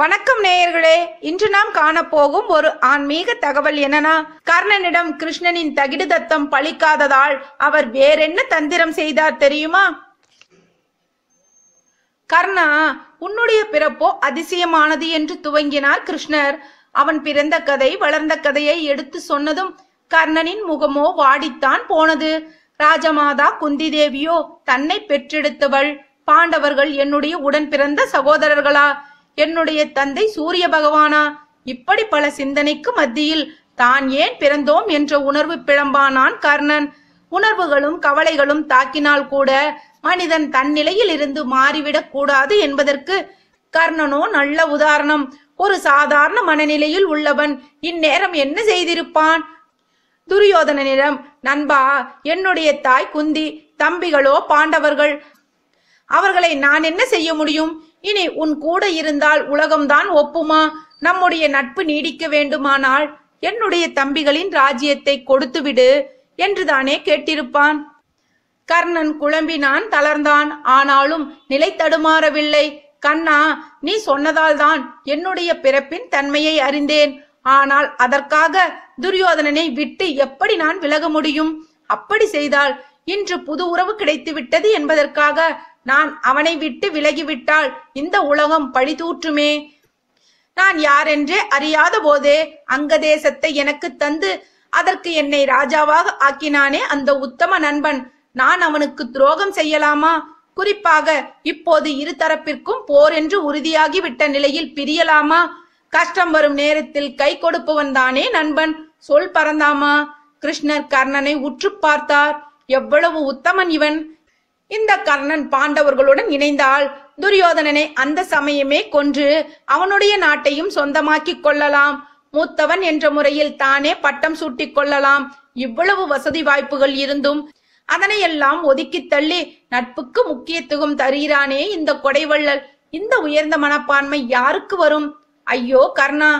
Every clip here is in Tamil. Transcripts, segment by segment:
வணக்கம் நேயர்களே இன்று நாம் காணப்போகும் ஒரு ஆன்மீக தகவல் என்னன்னா கர்ணனிடம் கிருஷ்ணனின் தகிடு தத்தம் பழிக்காததால் அவர் வேறென்ன தந்திரம் செய்தார் தெரியுமா கர்ணா உன்னுடைய பிறப்போ அதிசயமானது என்று துவங்கினார் கிருஷ்ணர் அவன் பிறந்த கதை வளர்ந்த கதையை எடுத்து சொன்னதும் கர்ணனின் முகமோ வாடித்தான் போனது ராஜமாதா குந்தி தேவியோ தன்னை பெற்றெடுத்தவள் பாண்டவர்கள் என்னுடைய உடன் பிறந்த சகோதரர்களா என்னுடைய தந்தை சூரிய பகவானா இப்படி பல சிந்தனைக்கு மத்தியில் தான் ஏன் பிறந்தோம் என்ற உணர்வு பிழம்பானான் கர்ணன் உணர்வுகளும் கவலைகளும் தாக்கினால் கூட மனிதன் தன்னிலையில் இருந்து மாறிவிடக் கூடாது என்பதற்கு கர்ணனோ நல்ல உதாரணம் ஒரு சாதாரண மனநிலையில் உள்ளவன் இந்நேரம் என்ன செய்திருப்பான் துரியோதனனிடம் நண்பா என்னுடைய தாய் குந்தி தம்பிகளோ பாண்டவர்கள் அவர்களை நான் என்ன செய்ய முடியும் இனி உன் கூட இருந்தால் உலகம்தான் ஒப்புமா நம்முடைய நட்பு நீடிக்க வேண்டுமானால் என்னுடைய தம்பிகளின் ராஜ்யத்தை கொடுத்துவிடு என்றுதானே கேட்டிருப்பான் கர்ணன் குழம்பினான் தளர்ந்தான் ஆனாலும் நிலை தடுமாறவில்லை கண்ணா நீ சொன்னதால் தான் என்னுடைய பிறப்பின் தன்மையை அறிந்தேன் ஆனால் அதற்காக துரியோதனனை விட்டு எப்படி நான் விலக முடியும் அப்படி செய்தால் இன்று புது உறவு கிடைத்து விட்டது என்பதற்காக நான் அவனை விட்டு விலகிவிட்டால் இந்த உலகம் பழிதூற்றுமே நான் யாரென்றே அறியாத போதே அங்க தேசத்தை எனக்கு தந்து அதற்கு என்னை ராஜாவாக ஆக்கினானே அந்த உத்தம நண்பன் நான் அவனுக்கு துரோகம் செய்யலாமா குறிப்பாக இப்போது இருதரப்பிற்கும் போர் என்று உறுதியாகி விட்ட நிலையில் பிரியலாமா கஷ்டம் வரும் நேரத்தில் கை கொடுப்பவன் தானே நண்பன் சொல் பறந்தாமா கிருஷ்ணர் கர்ணனை உற்று பார்த்தார் எவ்வளவு உத்தமன் இவன் இந்த கர்ணன் பாண்டவர்களுடன் இணைந்தால் துரியோதனனை அந்த சமயமே கொன்று அவனுடைய நாட்டையும் சொந்தமாக்கிக் கொள்ளலாம் மூத்தவன் என்ற முறையில் தானே பட்டம் சூட்டிக் கொள்ளலாம் இவ்வளவு வசதி வாய்ப்புகள் இருந்தும் அதனையெல்லாம் ஒதுக்கி தள்ளி நட்புக்கு முக்கியத்துவம் தருகிறானே இந்த கொடைவள்ளல் இந்த உயர்ந்த மனப்பான்மை யாருக்கு வரும் ஐயோ கர்ணா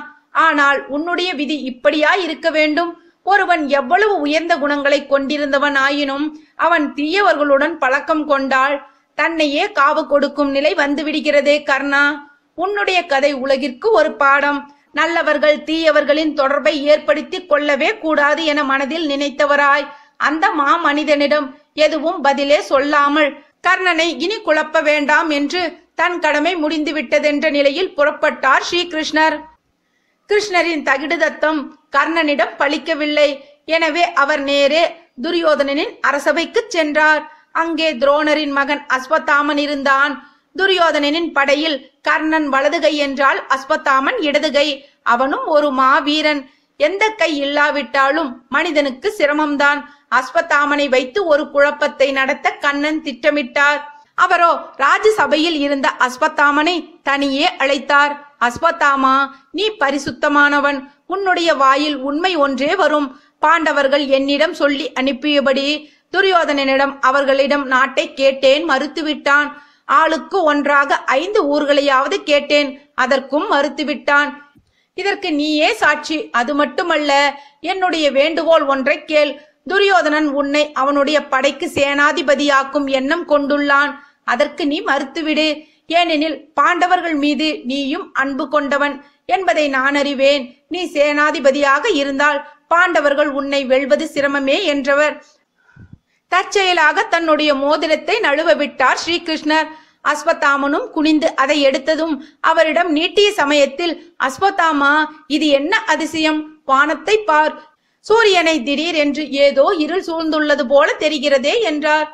ஆனால் உன்னுடைய விதி இப்படியா இருக்க வேண்டும் ஒருவன் எவ்வளவு உயர்ந்த குணங்களை கொண்டிருந்தவன் ஆயினும் அவன் தீயவர்களுடன் பழக்கம் கொண்டால் தன்னையே காவு கொடுக்கும் நிலை வந்துவிடுகிறதே கர்ணா உன்னுடைய கதை உலகிற்கு ஒரு பாடம் நல்லவர்கள் தீயவர்களின் தொடர்பை ஏற்படுத்தி கொள்ளவே கூடாது என மனதில் நினைத்தவராய் அந்த மா மனிதனிடம் எதுவும் பதிலே சொல்லாமல் கர்ணனை இனி குழப்ப வேண்டாம் என்று தன் கடமை முடிந்துவிட்டதென்ற நிலையில் புறப்பட்டார் ஸ்ரீ கிருஷ்ணர் கிருஷ்ணரின் தகிடு தத்தம் கர்ணனிடம் பழிக்கவில்லை எனவே அவர் நேரே துரியோதனனின் அரசவைக்கு சென்றார் அங்கே துரோணரின் மகன் அஸ்வத்தாமன் இருந்தான் துரியோதனனின் படையில் கர்ணன் வலதுகை என்றால் அஸ்வத்தாமன் இடதுகை அவனும் ஒரு மாவீரன் எந்த கை இல்லாவிட்டாலும் மனிதனுக்கு சிரமம்தான் அஸ்வத்தாமனை வைத்து ஒரு குழப்பத்தை நடத்த கண்ணன் திட்டமிட்டார் அவரோ ராஜசபையில் இருந்த அஸ்வத்தாமனை தனியே அழைத்தார் அஸ்வத்தாமா நீ பரிசுத்தமானவன் உன்னுடைய வாயில் உண்மை ஒன்றே வரும் பாண்டவர்கள் என்னிடம் சொல்லி அனுப்பியபடி துரியோதனனிடம் அவர்களிடம் நாட்டை கேட்டேன் மறுத்துவிட்டான் ஆளுக்கு ஒன்றாக ஐந்து ஊர்களையாவது கேட்டேன் அதற்கும் மறுத்துவிட்டான் இதற்கு நீயே சாட்சி அது மட்டுமல்ல என்னுடைய வேண்டுகோள் ஒன்றை கேள் துரியோதனன் உன்னை அவனுடைய படைக்கு சேனாதிபதியாக்கும் எண்ணம் கொண்டுள்ளான் அதற்கு நீ மறுத்துவிடு ஏனெனில் பாண்டவர்கள் மீது நீயும் அன்பு கொண்டவன் என்பதை நான் அறிவேன் நீ சேனாதிபதியாக இருந்தால் பாண்டவர்கள் உன்னை வெல்வது சிரமமே என்றவர் தற்செயலாக தன்னுடைய மோதிரத்தை நழுவ விட்டார் ஸ்ரீகிருஷ்ணர் அஸ்வத்தாமனும் குனிந்து அதை எடுத்ததும் அவரிடம் நீட்டிய சமயத்தில் அஸ்வத்தாமா இது என்ன அதிசயம் வானத்தை பார் சூரியனை திடீர் என்று ஏதோ இருள் சூழ்ந்துள்ளது போல தெரிகிறதே என்றார்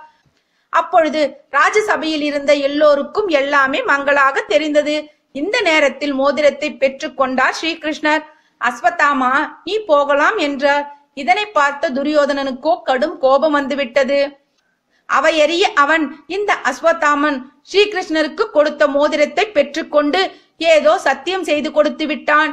அப்பொழுது ராஜசபையில் இருந்த எல்லோருக்கும் எல்லாமே மங்களாக தெரிந்தது இந்த நேரத்தில் மோதிரத்தை பெற்றுக்கொண்டார் ஸ்ரீகிருஷ்ணர் அஸ்வத்தாமா நீ போகலாம் என்றார் இதனை பார்த்த துரியோதனனுக்கோ கடும் கோபம் வந்துவிட்டது அவையறிய அவன் இந்த அஸ்வத்தாமன் ஸ்ரீகிருஷ்ணருக்கு கொடுத்த மோதிரத்தை பெற்றுக்கொண்டு ஏதோ சத்தியம் செய்து கொடுத்து விட்டான்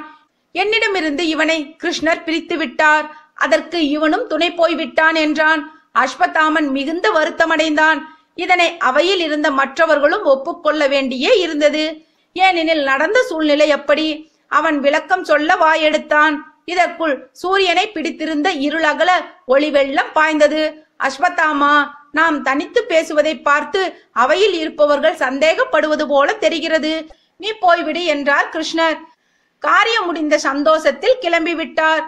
என்னிடமிருந்து இவனை கிருஷ்ணர் பிரித்து விட்டார் அதற்கு இவனும் துணை போய்விட்டான் என்றான் அஸ்வத்தாமன் மிகுந்த வருத்தமடைந்தான் இதனை அவையில் இருந்த மற்றவர்களும் ஒப்புக்கொள்ள வேண்டியே இருந்தது ஏனெனில் நடந்த சூழ்நிலை எப்படி அவன் விளக்கம் சொல்ல வாயெடுத்தான் இதற்குள் சூரியனை பிடித்திருந்த இருளகல ஒளிவெள்ளம் பாய்ந்தது அஸ்வத்தாமா நாம் தனித்து பேசுவதை பார்த்து அவையில் இருப்பவர்கள் சந்தேகப்படுவது போல தெரிகிறது நீ போய்விடு என்றார் கிருஷ்ணர் காரியம் முடிந்த சந்தோஷத்தில் கிளம்பி விட்டார்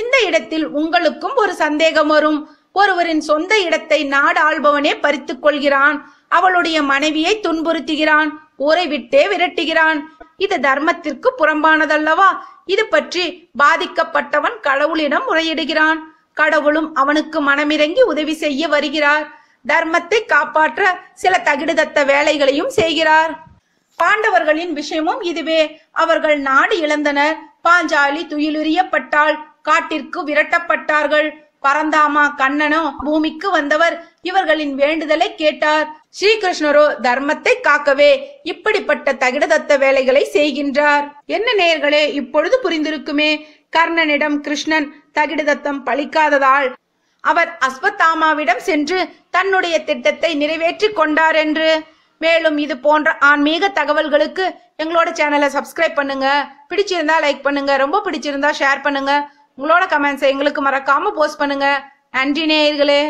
இந்த இடத்தில் உங்களுக்கும் ஒரு சந்தேகம் வரும் ஒருவரின் சொந்த இடத்தை நாடாள்பவனே பறித்து கொள்கிறான் அவளுடைய மனைவியை துன்புறுத்துகிறான் ஊரை விட்டே விரட்டுகிறான் இது தர்மத்திற்கு புறம்பானதல்லவா இது பற்றி பாதிக்கப்பட்டவன் கடவுளிடம் முறையிடுகிறான் கடவுளும் அவனுக்கு மனமிறங்கி உதவி செய்ய வருகிறார் தர்மத்தை காப்பாற்ற சில தகிடுதத்த வேலைகளையும் செய்கிறார் பாண்டவர்களின் விஷயமும் இதுவே அவர்கள் நாடு இழந்தனர் பாஞ்சாலி துயிலுரியப்பட்டால் காட்டிற்கு விரட்டப்பட்டார்கள் பரந்தாமா கண்ணனோ பூமிக்கு வந்தவர் இவர்களின் வேண்டுதலை கேட்டார் ஸ்ரீகிருஷ்ணரோ தர்மத்தை காக்கவே இப்படிப்பட்ட தகிடதத்த வேலைகளை செய்கின்றார் என்ன நேர்களே இப்பொழுது புரிந்திருக்குமே கர்ணனிடம் கிருஷ்ணன் தகிடதத்தம் பழிக்காததால் அவர் அஸ்வத்தாமாவிடம் சென்று தன்னுடைய திட்டத்தை நிறைவேற்றி கொண்டார் என்று மேலும் இது போன்ற ஆன்மீக தகவல்களுக்கு எங்களோட சேனலை சப்ஸ்கிரைப் பண்ணுங்க பிடிச்சிருந்தா லைக் பண்ணுங்க ரொம்ப பிடிச்சிருந்தா ஷேர் பண்ணுங்க உங்களோட கமெண்ட்ஸை எங்களுக்கு மறக்காமல் போஸ்ட் பண்ணுங்கள் நன்றி நேயர்களே